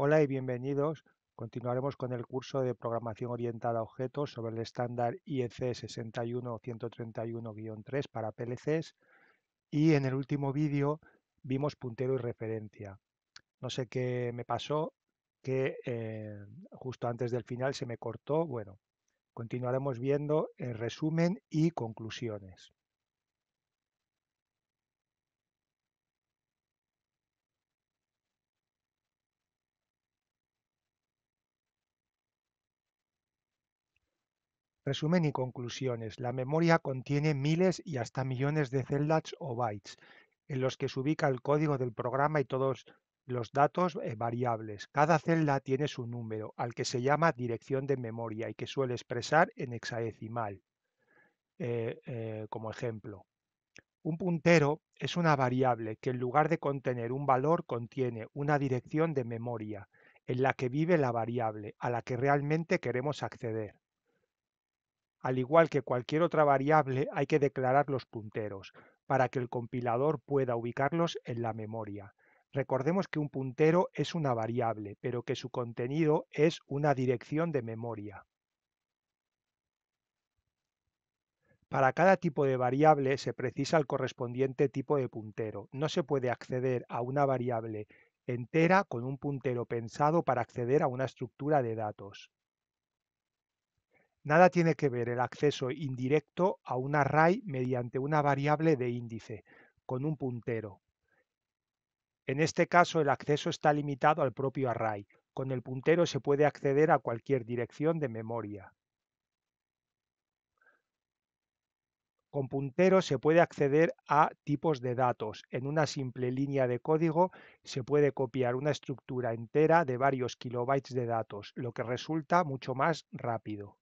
Hola y bienvenidos. Continuaremos con el curso de Programación Orientada a Objetos sobre el estándar e IEC 61131-3 para PLCs y en el último vídeo vimos puntero y referencia. No sé qué me pasó, que eh, justo antes del final se me cortó. Bueno, continuaremos viendo el resumen y conclusiones. Resumen y conclusiones. La memoria contiene miles y hasta millones de celdas o bytes, en los que se ubica el código del programa y todos los datos eh, variables. Cada celda tiene su número, al que se llama dirección de memoria y que suele expresar en hexadecimal, eh, eh, como ejemplo. Un puntero es una variable que en lugar de contener un valor contiene una dirección de memoria en la que vive la variable a la que realmente queremos acceder. Al igual que cualquier otra variable, hay que declarar los punteros, para que el compilador pueda ubicarlos en la memoria. Recordemos que un puntero es una variable, pero que su contenido es una dirección de memoria. Para cada tipo de variable se precisa el correspondiente tipo de puntero. No se puede acceder a una variable entera con un puntero pensado para acceder a una estructura de datos. Nada tiene que ver el acceso indirecto a un array mediante una variable de índice, con un puntero. En este caso, el acceso está limitado al propio array. Con el puntero se puede acceder a cualquier dirección de memoria. Con puntero se puede acceder a tipos de datos. En una simple línea de código se puede copiar una estructura entera de varios kilobytes de datos, lo que resulta mucho más rápido.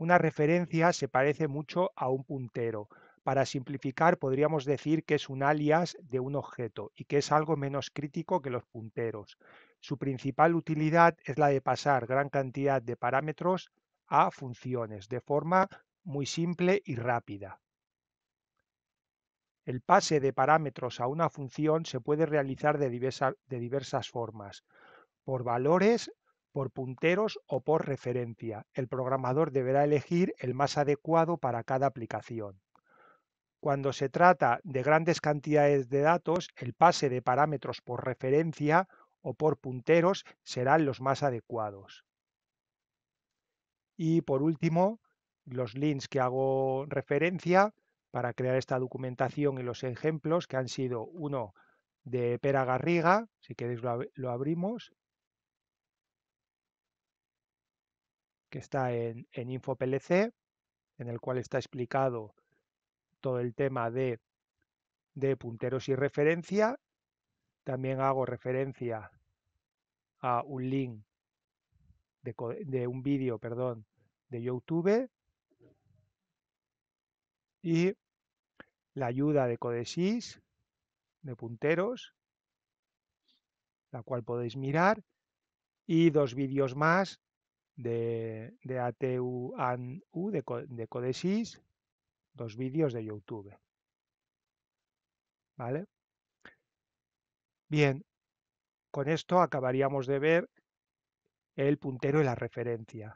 Una referencia se parece mucho a un puntero. Para simplificar, podríamos decir que es un alias de un objeto y que es algo menos crítico que los punteros. Su principal utilidad es la de pasar gran cantidad de parámetros a funciones de forma muy simple y rápida. El pase de parámetros a una función se puede realizar de diversas, formas, por valores por punteros o por referencia. El programador deberá elegir el más adecuado para cada aplicación. Cuando se trata de grandes cantidades de datos, el pase de parámetros por referencia o por punteros serán los más adecuados. Y por último, los links que hago referencia para crear esta documentación y los ejemplos que han sido uno de Pera Garriga, si queréis lo, abrimos, que está en, en InfoPLC, en el cual está explicado todo el tema de, punteros y referencia. También hago referencia a un link de, un vídeo, perdón, de YouTube y la ayuda de Codesys de punteros, la cual podéis mirar, y dos vídeos más de, de ATU de, de Codesys, dos vídeos de YouTube. ¿Vale? Bien, con esto acabaríamos de ver el puntero y la referencia.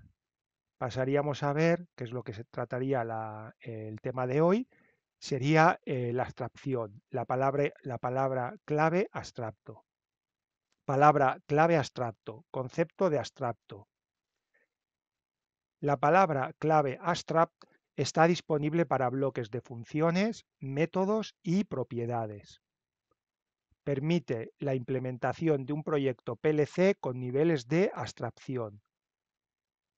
Pasaríamos a ver, qué es lo que se trataría el tema de hoy, sería eh, la abstracción, la palabra, la palabra clave abstracto. Palabra clave abstracto, concepto de abstracto. La palabra clave abstract está disponible para bloques de funciones, métodos y propiedades. Permite la implementación de un proyecto PLC con niveles de abstracción.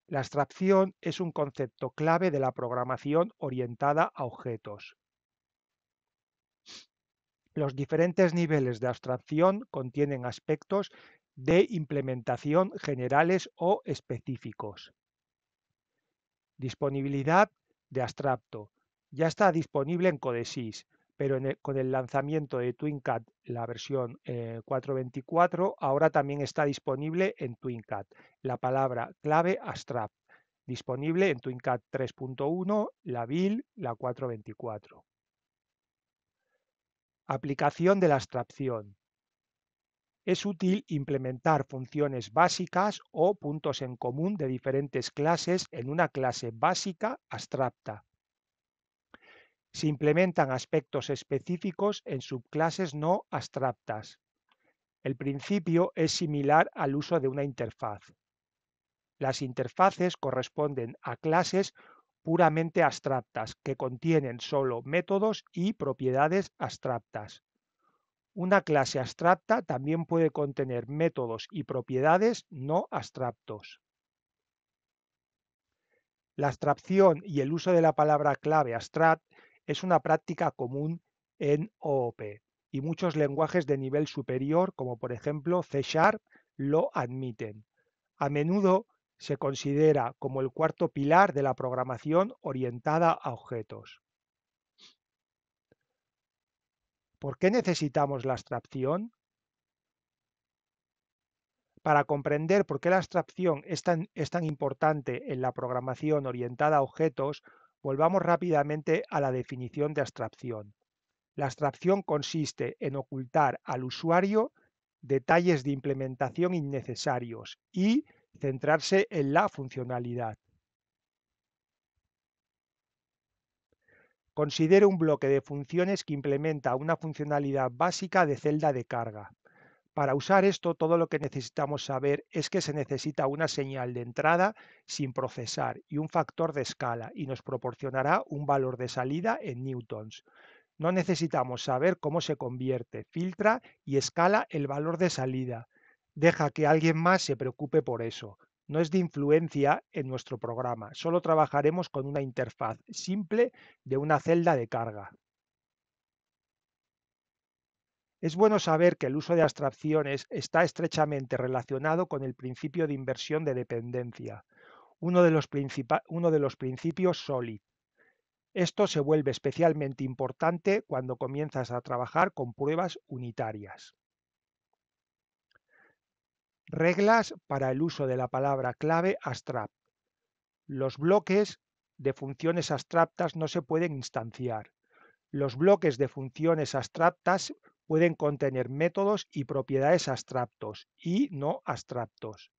La abstracción es un concepto clave de la programación orientada a objetos. Los diferentes niveles de abstracción contienen aspectos de implementación generales o específicos. Disponibilidad de Abstracto. Ya está disponible en Codesys, pero con el lanzamiento de TwinCat, la versión 4.24, eh, ahora también está disponible en TwinCat. La palabra clave Abstract, disponible en TwinCat 3.1, la BIL, la 4.24. Aplicación de la abstracción es útil implementar funciones básicas o puntos en común de diferentes clases en una clase básica abstracta. Se implementan aspectos específicos en subclases no abstractas. El principio es similar al uso de una interfaz. Las interfaces corresponden a clases puramente abstractas que contienen solo métodos y propiedades abstractas. Una clase abstracta también puede contener métodos y propiedades no abstractos. La abstracción y el uso de la palabra clave abstract es una práctica común en OOP y muchos lenguajes de nivel superior, como por ejemplo C Sharp, lo admiten. A menudo se considera como el cuarto pilar de la programación orientada a objetos. ¿Por qué necesitamos la abstracción? Para comprender por qué la abstracción es tan, es tan importante en la programación orientada a objetos, volvamos rápidamente a la definición de abstracción. La abstracción consiste en ocultar al usuario detalles de implementación innecesarios y centrarse en la funcionalidad. Considere un bloque de funciones que implementa una funcionalidad básica de celda de carga. Para usar esto, todo lo que necesitamos saber es que se necesita una señal de entrada sin procesar y un factor de escala y nos proporcionará un valor de salida en newtons. No necesitamos saber cómo se convierte, filtra y escala el valor de salida. Deja que alguien más se preocupe por eso no es de influencia en nuestro programa. Solo trabajaremos con una interfaz simple de una celda de carga. Es bueno saber que el uso de abstracciones está estrechamente relacionado con el principio de inversión de dependencia, uno de los, principios SOLID. Esto se vuelve especialmente importante cuando comienzas a trabajar con pruebas unitarias. Reglas para el uso de la palabra clave abstract. Los bloques de funciones abstractas no se pueden instanciar. Los bloques de funciones abstractas pueden contener métodos y propiedades abstractos y no abstractos.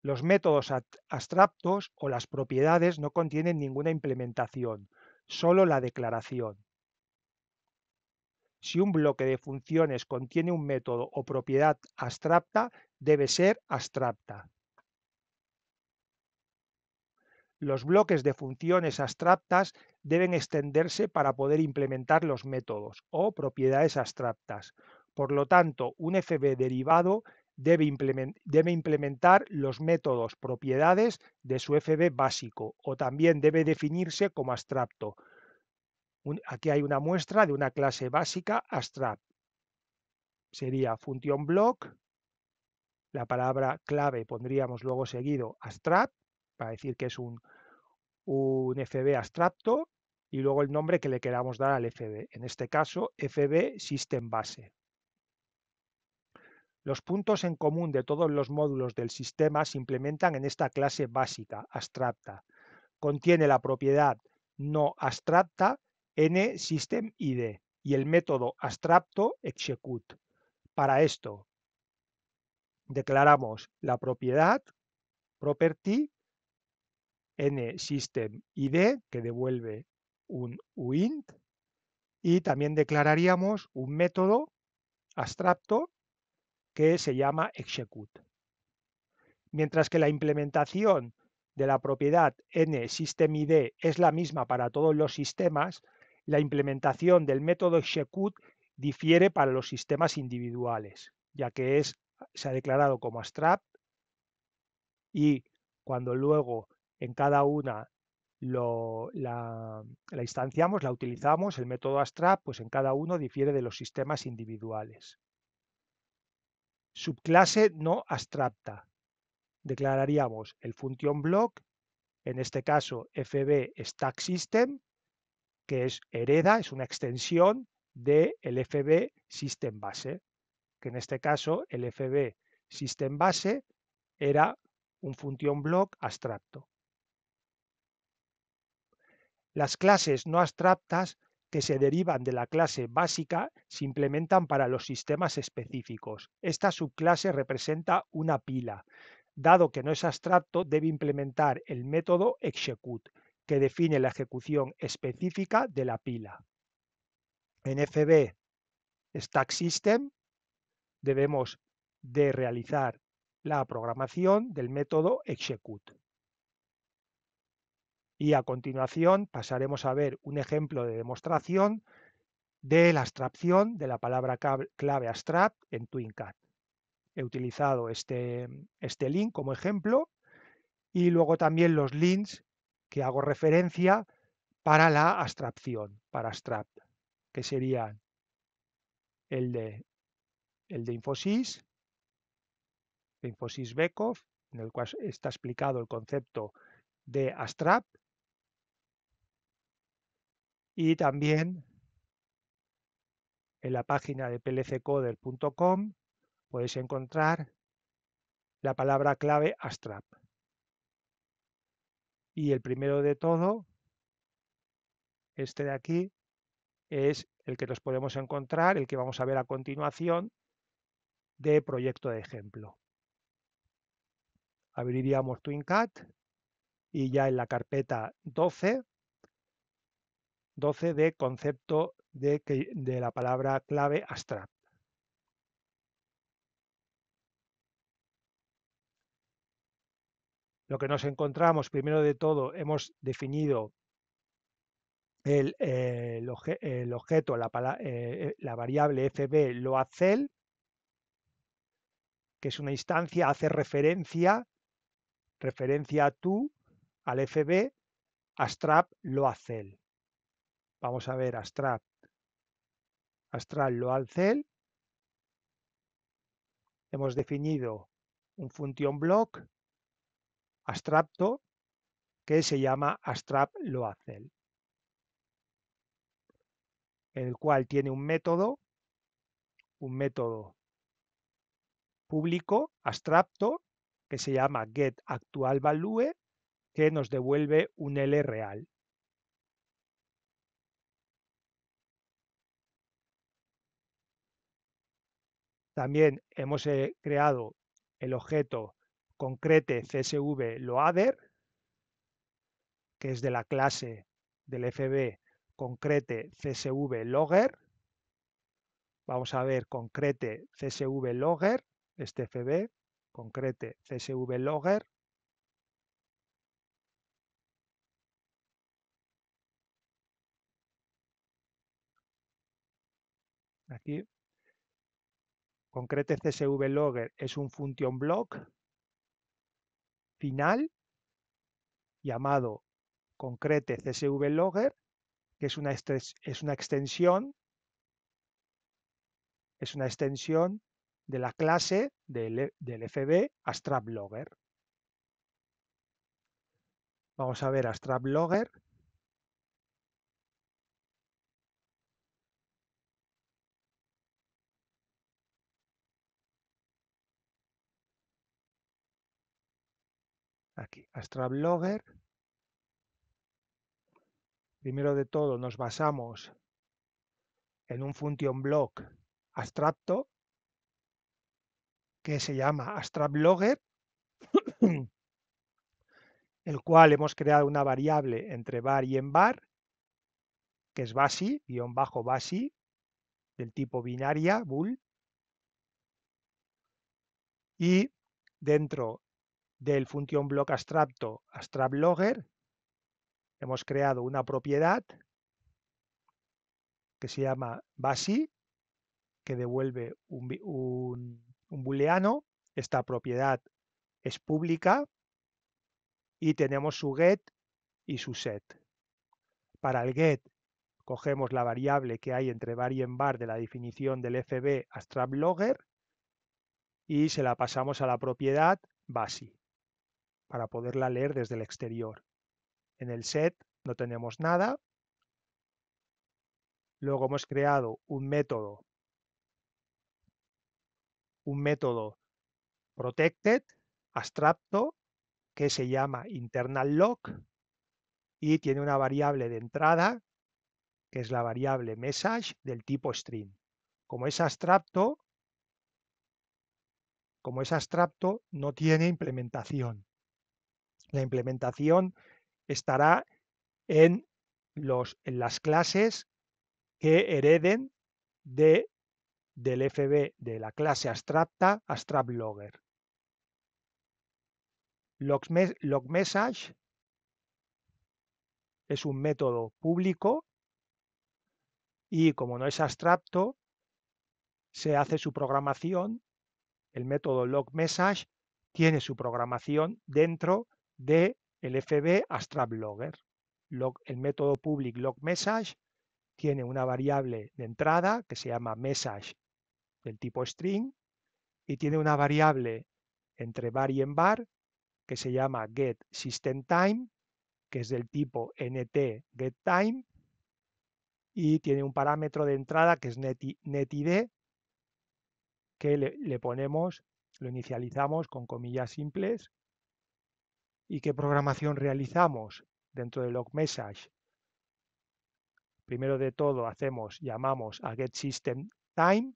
Los métodos abstractos o las propiedades no contienen ninguna implementación, solo la declaración. Si un bloque de funciones contiene un método o propiedad abstracta, debe ser abstracta. Los bloques de funciones abstractas deben extenderse para poder implementar los métodos o propiedades abstractas. Por lo tanto, un FB derivado debe, implementar los métodos propiedades de su FB básico o también debe definirse como abstracto. aquí hay una muestra de una clase básica abstract. Sería función block la palabra clave pondríamos luego seguido abstract, para decir que es un, un FB abstracto, y luego el nombre que le queramos dar al FB. En este caso, FB System Base. Los puntos en común de todos los módulos del sistema se implementan en esta clase básica, abstracta. Contiene la propiedad no abstracta NSystemID y el método abstracto execute. Para esto, declaramos la propiedad, property, nSystemId id, que devuelve un uint, y también declararíamos un método abstracto que se llama execute. Mientras que la implementación de la propiedad nsystemid es la misma para todos los sistemas, la implementación del método execute difiere para los sistemas individuales, ya que es se ha declarado como abstract y cuando luego en cada una la, instanciamos, la utilizamos, el método abstract, pues en cada uno difiere de los sistemas individuales. Subclase no abstracta. Declararíamos el función block, en este caso fb stack system, que es hereda, es una extensión del de fb system base que en este caso el FB System Base era un función block abstracto. Las clases no abstractas que se derivan de la clase básica se implementan para los sistemas específicos. Esta subclase representa una pila. Dado que no es abstracto, debe implementar el método execute, que define la ejecución específica de la pila. En FB Stack System debemos de realizar la programación del método execute. Y a continuación pasaremos a ver un ejemplo de demostración de la abstracción de la palabra clave abstract en TwinCat. He utilizado este, este link como ejemplo y luego también los links que hago referencia para la abstracción, para abstract, que serían el de el de Infosys, de Infosys Bekov, en el cual está explicado el concepto de ASTRAP, y también en la página de plccoder.com podéis encontrar la palabra clave ASTRAP. Y el primero de todo, este de aquí, es el que nos podemos encontrar, el que vamos a ver a continuación, de proyecto de ejemplo. Abriríamos TwinCat y ya en la carpeta 12, 12 de concepto de, de la palabra clave abstract. Lo que nos encontramos, primero de todo, hemos definido el, eh, objeto, la, eh, eh, la variable fb loadcell, que es una instancia, hace referencia, referencia a tú, al FB, a strap él. Vamos a ver, a strap, a strap él. Hemos definido un función block abstracto que se llama hace loacel, el cual tiene un método, un método público, abstracto que se llama getActualValue que nos devuelve un L real. También hemos eh, creado el objeto concrete CSV loader, que es de la clase del FB concrete CSV logger. Vamos a ver concrete CSV este FB, concrete csv logger, aquí, concrete csv logger es un function block final llamado concrete csv logger, que es una, es una extensión es una extensión de la clase del, e, del FB AstraBlogger. Vamos a ver AstraBlogger. Aquí, AstraBlogger. Primero de todo nos basamos en un function block abstracto que se llama AstraBlogger, el cual hemos creado una variable entre var y en var que es basi, guión bajo basi, del tipo binaria, bool. Y dentro del función block abstracto AstraBlogger, hemos creado una propiedad que se llama basi, que devuelve un, un un booleano, esta propiedad es pública y tenemos su get y su set. Para el get cogemos la variable que hay entre var y var de la definición del fb a straplogger y se la pasamos a la propiedad basi para poderla leer desde el exterior. En el set no tenemos nada. Luego hemos creado un método un método protected, abstracto, que se llama internal lock y tiene una variable de entrada, que es la variable message del tipo string. Como es abstracto, como es abstracto, no tiene implementación. La implementación estará en, los, en las clases que hereden de del FB de la clase abstracta astrablogger. LogMessage es un método público y como no es abstracto, se hace su programación, el método LogMessage tiene su programación dentro del de FB astraplogger. el método public LogMessage tiene una variable de entrada que se llama message del tipo string y tiene una variable entre var y en var que se llama getSystemTime, que es del tipo ntGetTime, y tiene un parámetro de entrada que es netID, que le, ponemos, lo inicializamos con comillas simples, y qué programación realizamos dentro de logMessage. Primero de todo hacemos, llamamos a getSystemTime,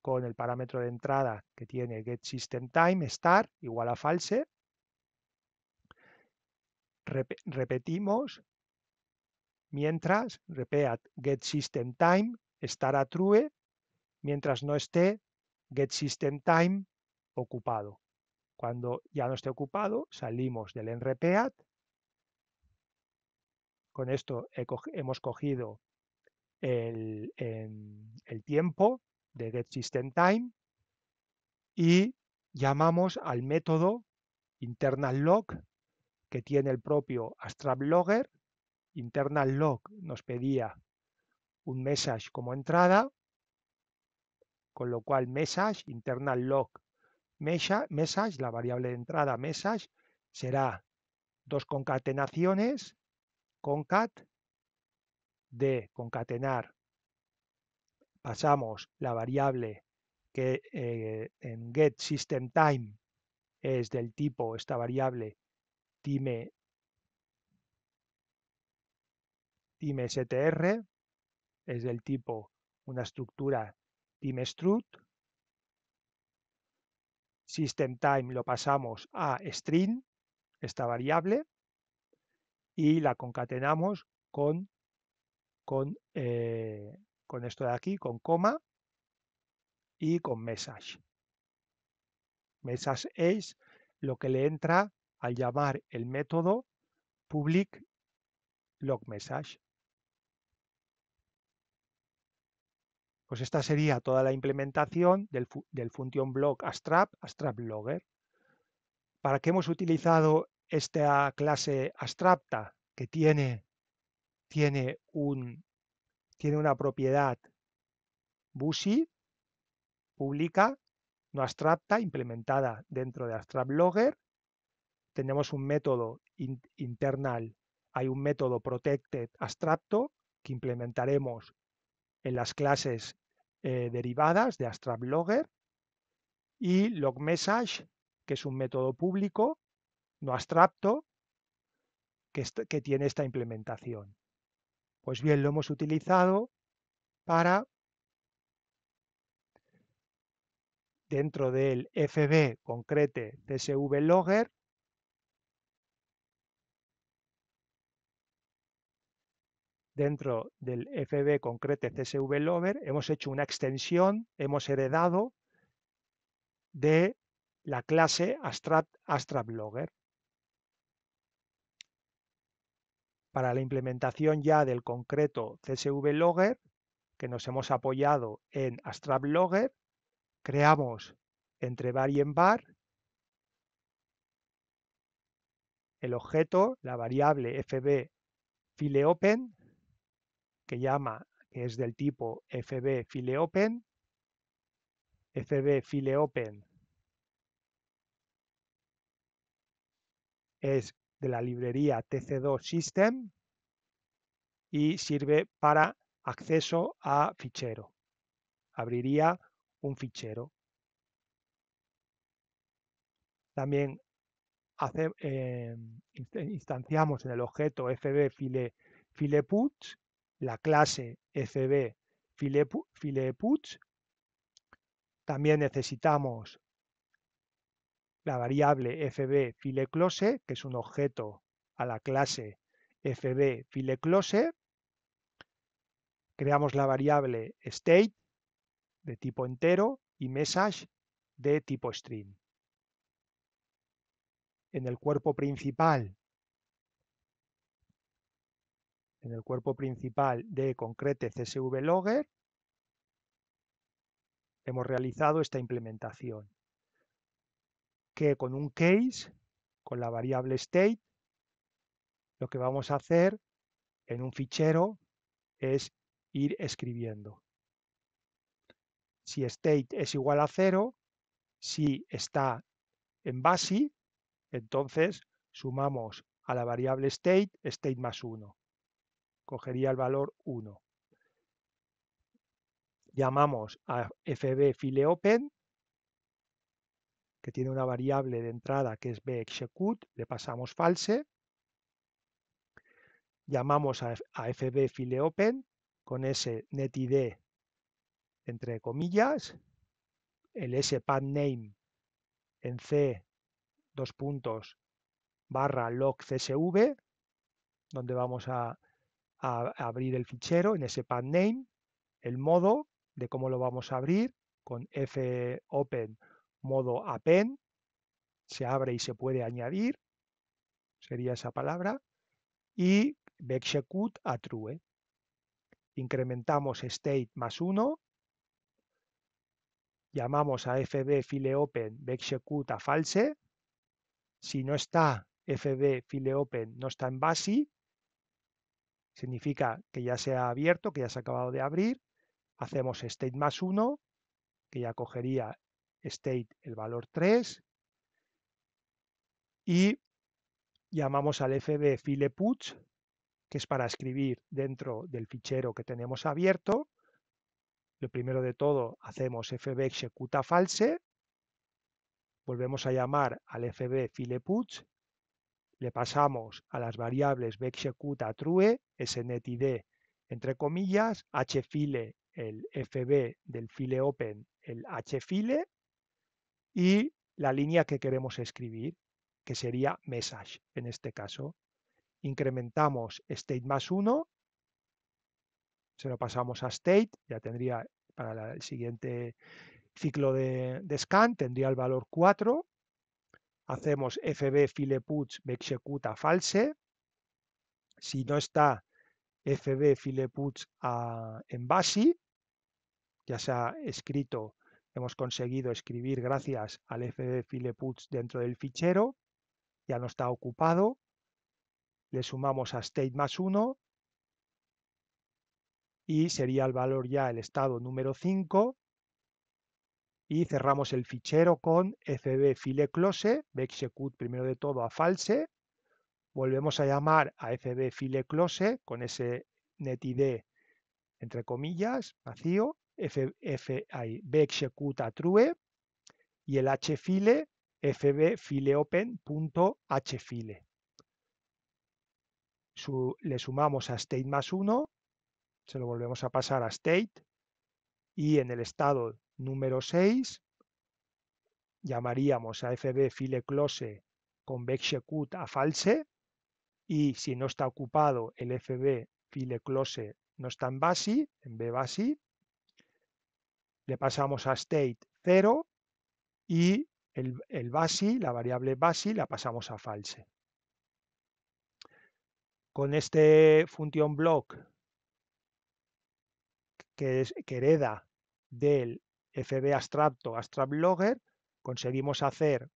con el parámetro de entrada que tiene getSystemTime, star, igual a false. repetimos, mientras, repeat getSystemTime, time a true, mientras no esté getSystemTime ocupado. Cuando ya no esté ocupado, salimos del repeat Con esto hemos cogido el tiempo de getSystemTime y llamamos al método internalLog que tiene el propio AstrapLogger. InternalLog nos pedía un message como entrada, con lo cual message, internalLog, message, la variable de entrada message, será dos concatenaciones, concat de concatenar pasamos la variable que eh, en get system time es del tipo, esta variable, time, time str, es del tipo una estructura time strut. System time lo pasamos a string, esta variable, y la concatenamos con, con eh, con esto de aquí, con coma y con message. Message es lo que le entra al llamar el método public log message. Pues esta sería toda la implementación del, función block astrap, astrap ¿Para qué hemos utilizado esta clase abstracta que tiene, tiene un, tiene una propiedad BUSY, pública, no abstracta, implementada dentro de astrablogger Tenemos un método internal, hay un método protected abstracto que implementaremos en las clases eh, derivadas de astrablogger Y LogMessage, que es un método público, no abstracto, que tiene esta implementación. Pues bien, lo hemos utilizado para, dentro del FB concrete CSV logger, dentro del FB concrete CSV logger, hemos hecho una extensión, hemos heredado de la clase Astrap logger. Para la implementación ya del concreto CSV Logger, que nos hemos apoyado en AstrapLogger, creamos entre var y en var el objeto, la variable fb que llama, que es del tipo fb fbFileOpen fb es de la librería TC2 System y sirve para acceso a fichero. Abriría un fichero. También em, instanciamos en el objeto fb file, la clase fb fileput. También necesitamos la variable fb que es un objeto a la clase fb Creamos la variable state de tipo entero y message de tipo string. En el cuerpo principal, en el cuerpo principal de concrete csv hemos realizado esta implementación que con un case, con la variable state, lo que vamos a hacer en un fichero es ir escribiendo. Si state es igual a cero, si está en base, entonces sumamos a la variable state, state más 1. Cogería el valor 1. Llamamos a fb file open que tiene una variable de entrada que es bexecute, le pasamos false, llamamos a, file fbfileopen con ese netid entre comillas, el name en c dos puntos barra log csv, donde vamos a, abrir el fichero en ese name, el modo de cómo lo vamos a abrir con fopen modo append, se abre y se puede añadir, sería esa palabra, y execute a true. Incrementamos state más 1, llamamos a fb file open execute a false, si no está fb file open no está en base, significa que ya se ha abierto, que ya se ha acabado de abrir, hacemos state más 1, que ya cogería state el valor 3 y llamamos al fb file put que es para escribir dentro del fichero que tenemos abierto. Lo primero de todo hacemos fb executa false, volvemos a llamar al fb file put, le pasamos a las variables b executa true, snetid entre comillas, hfile el fb del file open el hfile y la línea que queremos escribir, que sería message en este caso. Incrementamos state más 1, se lo pasamos a state, ya tendría para el siguiente ciclo de, scan, tendría el valor 4. Hacemos fb file puts me executa false. Si no está fb file puts ah, en base ya se ha escrito hemos conseguido escribir gracias al File Puts dentro del fichero, ya no está ocupado, le sumamos a state más 1 y sería el valor ya el estado número 5 y cerramos el fichero con File close, execute primero de todo a false, volvemos a llamar a File Close con ese netid entre comillas, vacío, F, true y el hfile fb file open punto Su, le sumamos a state más 1, se lo volvemos a pasar a state y en el estado número 6 llamaríamos a fb file close con b execute a false y si no está ocupado el fb file close no está en base en b le pasamos a state 0 y el, el basi, la variable basi, la pasamos a false. Con este función block que, es, hereda del fb abstracto abstract logger, conseguimos hacer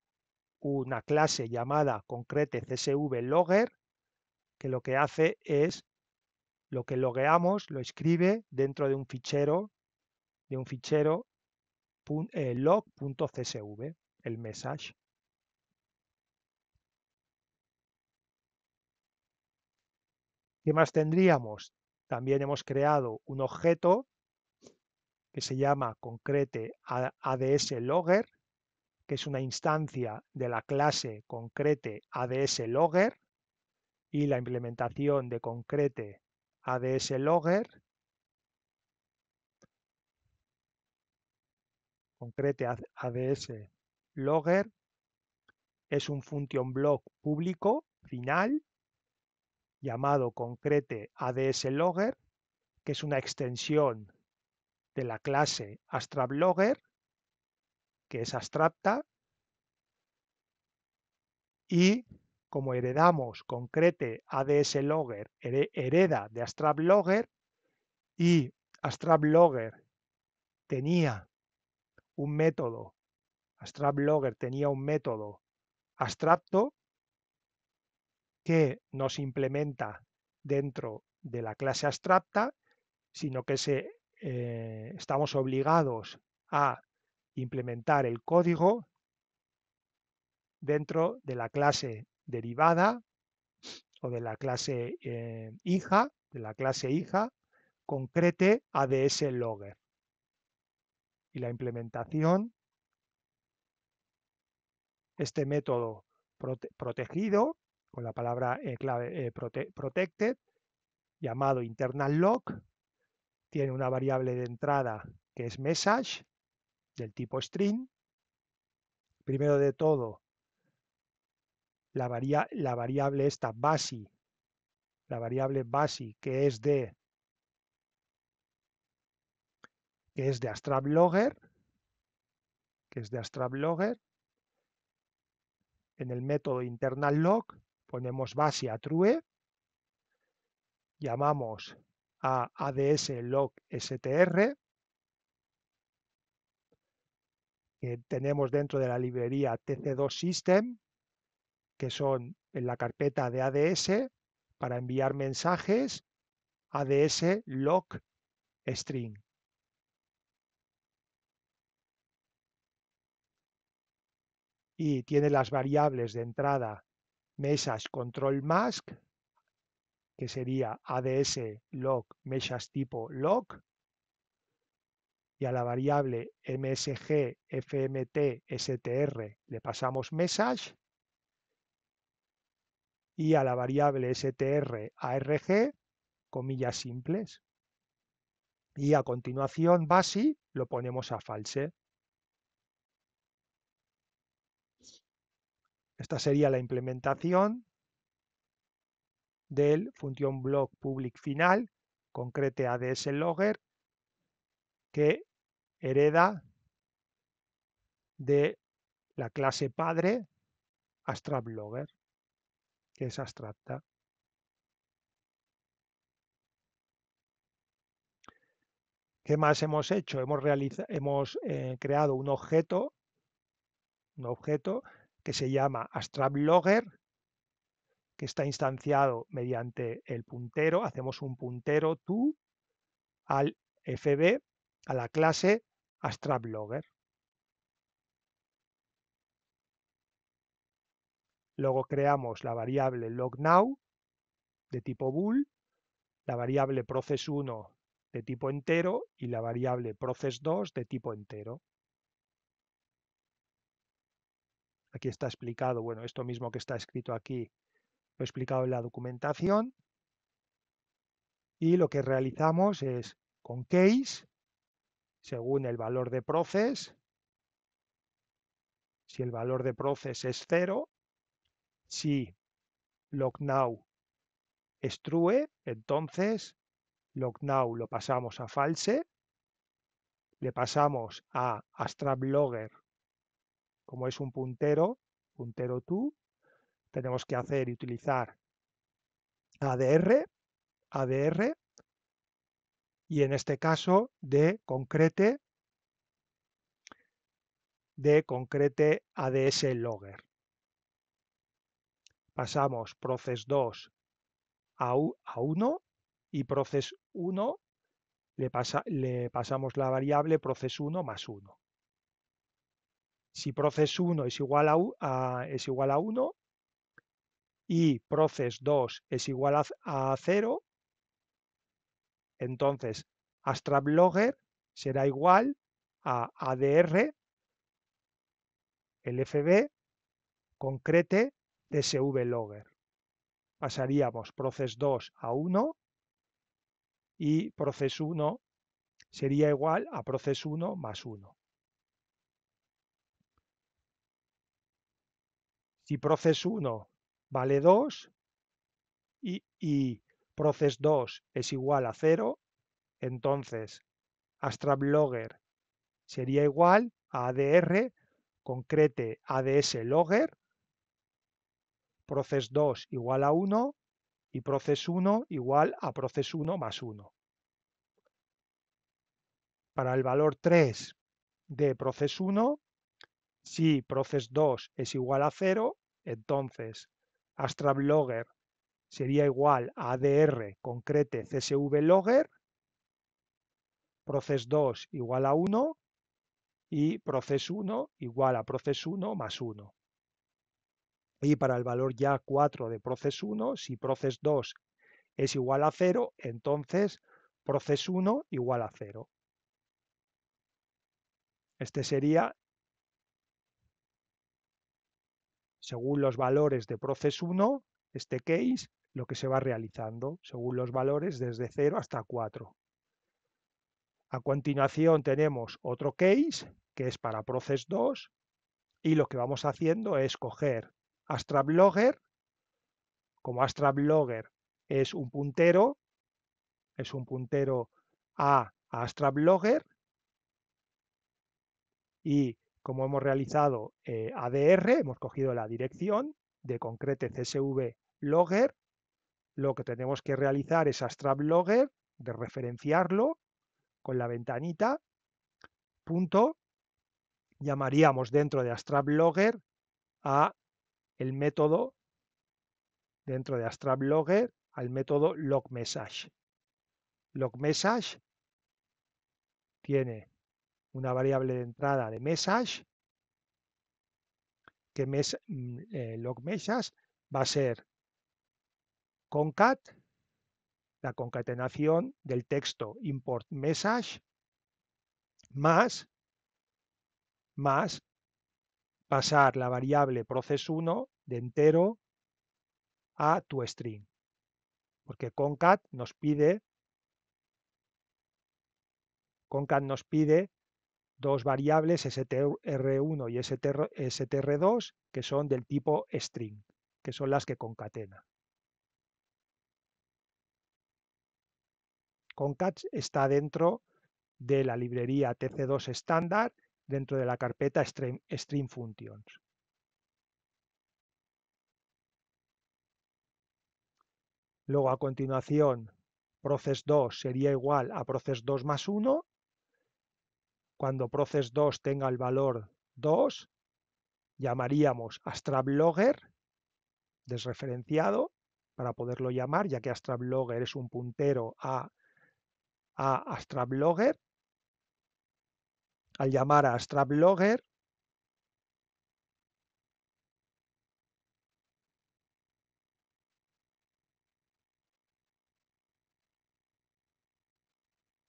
una clase llamada concrete csv logger que lo que hace es lo que logueamos lo escribe dentro de un fichero un fichero eh, log.csv, el message. ¿Qué más tendríamos? También hemos creado un objeto que se llama concrete ADS logger, que es una instancia de la clase concrete ADS logger y la implementación de concrete ADS logger concrete ADS logger, es un function block público final llamado concrete ADS logger, que es una extensión de la clase AstrabLogger, que es abstracta, y como heredamos concrete ADS logger hereda de AstrabLogger y AstrabLogger tenía un método. AstrapLogger tenía un método abstracto que nos implementa dentro de la clase abstracta, sino que se, eh, estamos obligados a implementar el código dentro de la clase derivada o de la clase eh, hija, de la clase hija, concrete ADSLogger y la implementación, este método protegido, con la palabra eh, clave eh, protected, llamado internal lock, tiene una variable de entrada que es message, del tipo string. Primero de todo, la, la variable esta basi, la variable basi que es de que es de astrablogger, que es de En el método internal log ponemos base a true, llamamos a ads log str, que tenemos dentro de la librería tc2 system, que son en la carpeta de ads para enviar mensajes ads log string. y tiene las variables de entrada message control mask, que sería ads log mesas tipo log, y a la variable msg fmt str le pasamos message, y a la variable str arg comillas simples. Y a continuación, basi, lo ponemos a false. Esta sería la implementación del función block public final, concrete ADSLogger, que hereda de la clase padre astrablogger que es abstracta. ¿Qué más hemos hecho? Hemos, eh, creado un objeto, un objeto que se llama astrablogger que está instanciado mediante el puntero. Hacemos un puntero to al FB, a la clase astrablogger Luego creamos la variable logNow de tipo bool, la variable process1 de tipo entero y la variable process2 de tipo entero. Aquí está explicado, bueno, esto mismo que está escrito aquí, lo he explicado en la documentación. Y lo que realizamos es con case, según el valor de process, si el valor de process es cero, si lognow es true, entonces now lo pasamos a false, le pasamos a astrablogger como es un puntero, puntero tú, tenemos que hacer y utilizar ADR, ADR, y en este caso de concrete, de concrete ADS logger. Pasamos proces 2 a, 1 y proces 1 le, pasa, le pasamos la variable proces 1 más 1 si proces 1 es igual a, es igual a 1 y proces 2 es igual a, 0, entonces AstraBlogger será igual a ADR, LFB, concrete, LOGGER. Pasaríamos proces 2 a 1 y proces 1 sería igual a proces 1 más 1. Si proces 1 vale 2 y, y proces 2 es igual a 0, entonces AstraBlogger sería igual a ADR concrete ADS logger, proces 2 igual a 1 y proces 1 igual a proces 1 más 1. Para el valor 3 de proces 1 si proces2 es igual a 0, entonces AstraBlogger sería igual a ADR concrete CSV logger, proces2 igual a 1 y proces1 igual a proces1 más 1. Y para el valor ya 4 de proces1, si proces2 es igual a 0, entonces proces1 igual a 0. Este sería según los valores de proceso 1, este case, lo que se va realizando, según los valores desde 0 hasta 4. A continuación tenemos otro case, que es para proceso 2, y lo que vamos haciendo es coger AstraBlogger, como AstraBlogger es un puntero, es un puntero a AstraBlogger, y como hemos realizado eh, ADR, hemos cogido la dirección de concrete CSV logger, lo que tenemos que realizar es AstrapLogger, logger, de referenciarlo con la ventanita, punto, llamaríamos dentro de AstrapLogger logger a el método, dentro de abstract logger, al método logMessage logMessage tiene una variable de entrada de message, que mes, mm, eh, log message va a ser concat, la concatenación del texto import message, más, más pasar la variable proces1 de entero a tu string. Porque concat nos pide, concat nos pide dos variables str1 y str2 que son del tipo string, que son las que concatena. Concat está dentro de la librería tc2 estándar dentro de la carpeta string functions. Luego a continuación process2 sería igual a process2 más 1 cuando Process 2 tenga el valor 2, llamaríamos AstraBlogger desreferenciado para poderlo llamar, ya que AstraBlogger es un puntero a, a AstraBlogger. Al llamar a AstraBlogger,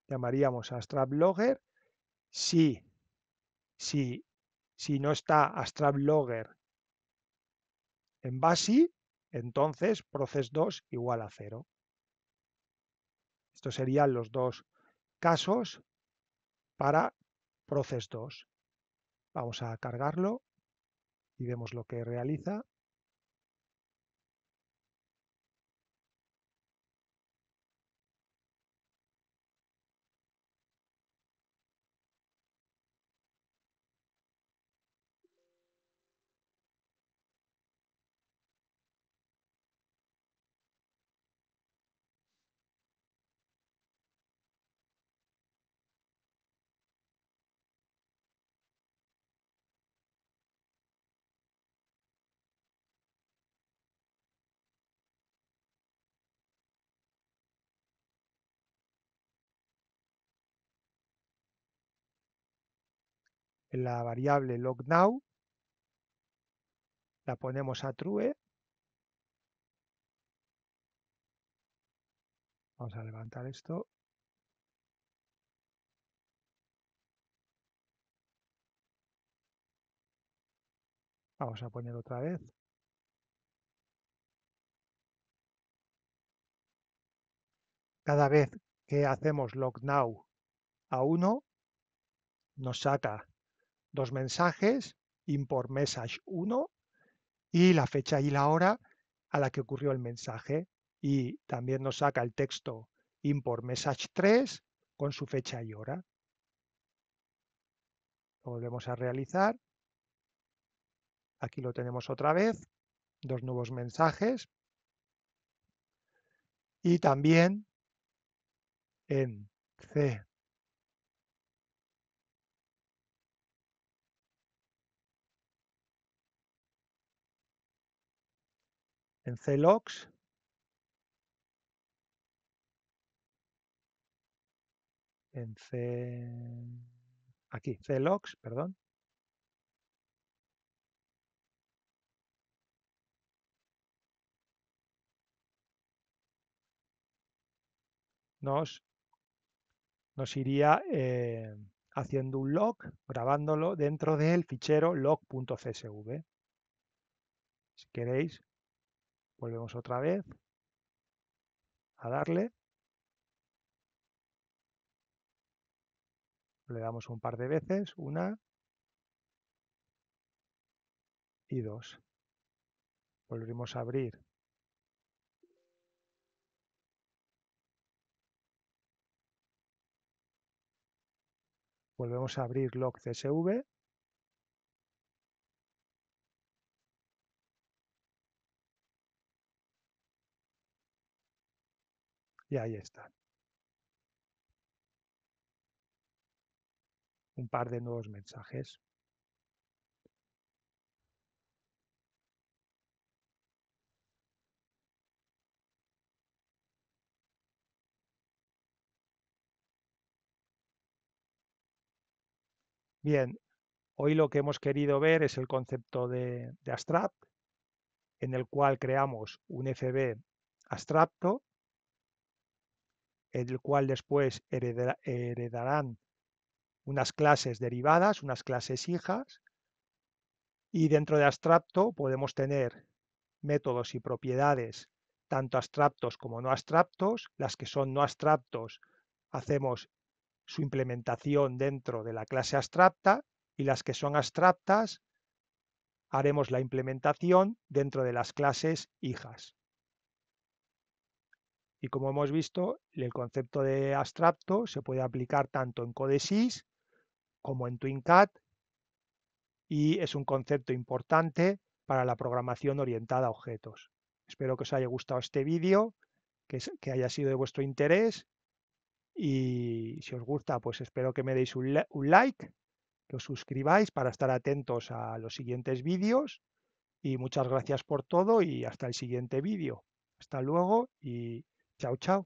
llamaríamos a AstraBlogger si no está AstraBlogger en base, entonces proces2 igual a 0. Estos serían los dos casos para proces2. Vamos a cargarlo y vemos lo que realiza. la variable now la ponemos a true, vamos a levantar esto, vamos a poner otra vez, cada vez que hacemos log now a uno nos saca dos mensajes, import message 1 y la fecha y la hora a la que ocurrió el mensaje. Y también nos saca el texto import message 3 con su fecha y hora. Lo volvemos a realizar. Aquí lo tenemos otra vez, dos nuevos mensajes. Y también en C en CLogs, en C, aquí, CLogs, perdón. Nos, nos iría eh, haciendo un log, grabándolo dentro del fichero log.csv. Si queréis, Volvemos otra vez a darle. Le damos un par de veces, una y dos. Volvemos a abrir volvemos a abrir log csv y ahí está. Un par de nuevos mensajes. Bien, hoy lo que hemos querido ver es el concepto de, de abstract, en el cual creamos un FB abstracto el cual después heredarán unas clases derivadas, unas clases hijas, y dentro de abstracto podemos tener métodos y propiedades tanto abstractos como no abstractos. Las que son no abstractos hacemos su implementación dentro de la clase abstracta y las que son abstractas haremos la implementación dentro de las clases hijas. Y como hemos visto, el concepto de abstracto se puede aplicar tanto en CodeSys como en TwinCAT y es un concepto importante para la programación orientada a objetos. Espero que os haya gustado este vídeo, que, haya sido de vuestro interés y si os gusta, pues espero que me deis un, like, que os suscribáis para estar atentos a los siguientes vídeos y muchas gracias por todo y hasta el siguiente vídeo. Hasta luego y Chao, chao.